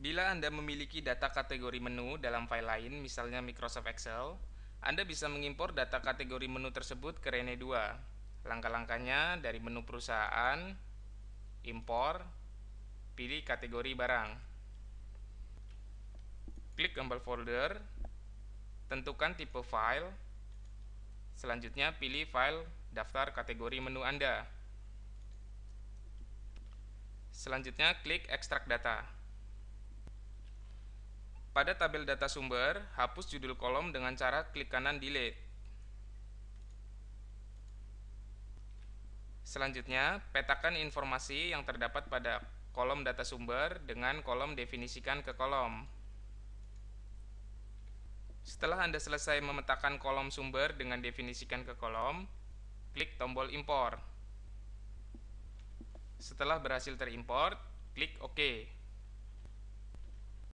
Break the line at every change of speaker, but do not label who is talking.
Bila Anda memiliki data kategori menu dalam file lain, misalnya Microsoft Excel, Anda bisa mengimpor data kategori menu tersebut ke Rene 2. Langkah-langkahnya dari menu perusahaan, impor, pilih kategori barang. Klik gambar folder, tentukan tipe file, selanjutnya pilih file daftar kategori menu Anda. Selanjutnya klik ekstrak data. Pada tabel data sumber, hapus judul kolom dengan cara klik kanan delete. Selanjutnya, petakan informasi yang terdapat pada kolom data sumber dengan kolom definisikan ke kolom. Setelah Anda selesai memetakan kolom sumber dengan definisikan ke kolom, klik tombol import. Setelah berhasil terimport, klik OK.